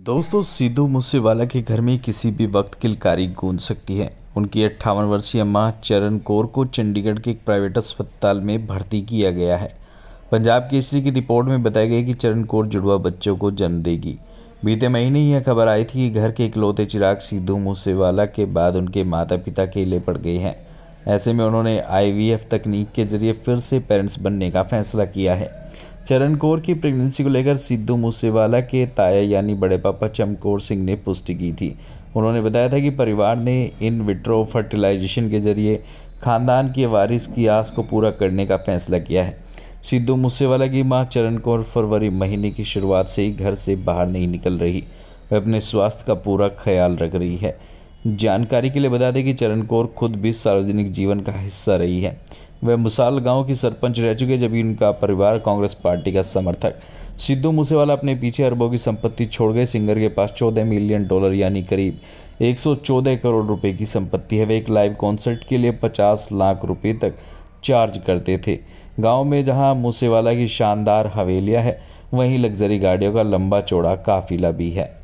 दोस्तों सिद्धू मूसेवाला के घर में किसी भी वक्त किलकारी गूंज सकती है उनकी अट्ठावन वर्षीय माँ चरण कौर को चंडीगढ़ के एक प्राइवेट अस्पताल में भर्ती किया गया है पंजाब केसरी की रिपोर्ट में बताया गया कि चरण कौर जुड़वा बच्चों को जन्म देगी बीते महीने यह खबर आई थी कि घर के इकलौते चिराग सिद्धू मूसेवाला के बाद उनके माता पिता केले पड़ गए हैं ऐसे में उन्होंने आईवीएफ तकनीक के जरिए फिर से पेरेंट्स बनने का फैसला किया है चरण कौर की प्रेगनेंसी को लेकर सिद्धू मूसेवाला के ताया यानी बड़े पापा चमकौर सिंह ने पुष्टि की थी उन्होंने बताया था कि परिवार ने इन विट्रो फर्टिलाइजेशन के जरिए खानदान की वारिस की आस को पूरा करने का फैसला किया है सिद्धू मूसेवाला की मां चरण कौर फरवरी महीने की शुरुआत से ही घर से बाहर नहीं निकल रही वह अपने स्वास्थ्य का पूरा ख्याल रख रही है जानकारी के लिए बता दें कि चरण कौर खुद भी सार्वजनिक जीवन का हिस्सा रही है वह मुसाल गांव की सरपंच रह चुके जबकि उनका परिवार कांग्रेस पार्टी का समर्थक सिद्धू मूसेवाला अपने पीछे अरबों की संपत्ति छोड़ गए सिंगर के पास चौदह मिलियन डॉलर यानी करीब 114 करोड़ रुपए की संपत्ति है वे एक लाइव कॉन्सर्ट के लिए 50 लाख रुपए तक चार्ज करते थे गांव में जहां मूसेवाला की शानदार हवेलियां है वहीं लग्जरी गाड़ियों का लंबा चौड़ा काफिला भी है